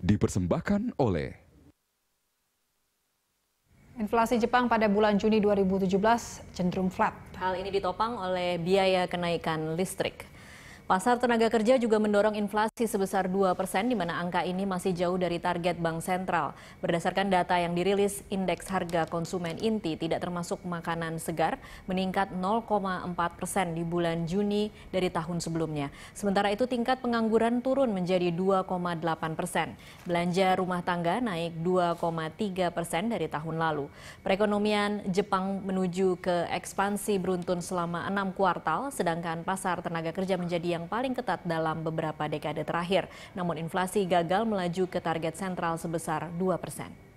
dipersembahkan oleh Inflasi Jepang pada bulan Juni 2017 cenderung flat. Hal ini ditopang oleh biaya kenaikan listrik. Pasar tenaga kerja juga mendorong inflasi sebesar 2 persen, di mana angka ini masih jauh dari target Bank Sentral. Berdasarkan data yang dirilis, indeks harga konsumen inti tidak termasuk makanan segar meningkat 0,4 persen di bulan Juni dari tahun sebelumnya. Sementara itu tingkat pengangguran turun menjadi 2,8 persen. Belanja rumah tangga naik 2,3 persen dari tahun lalu. Perekonomian Jepang menuju ke ekspansi beruntun selama enam kuartal, sedangkan pasar tenaga kerja menjadi yang yang paling ketat dalam beberapa dekade terakhir. Namun inflasi gagal melaju ke target sentral sebesar 2 persen.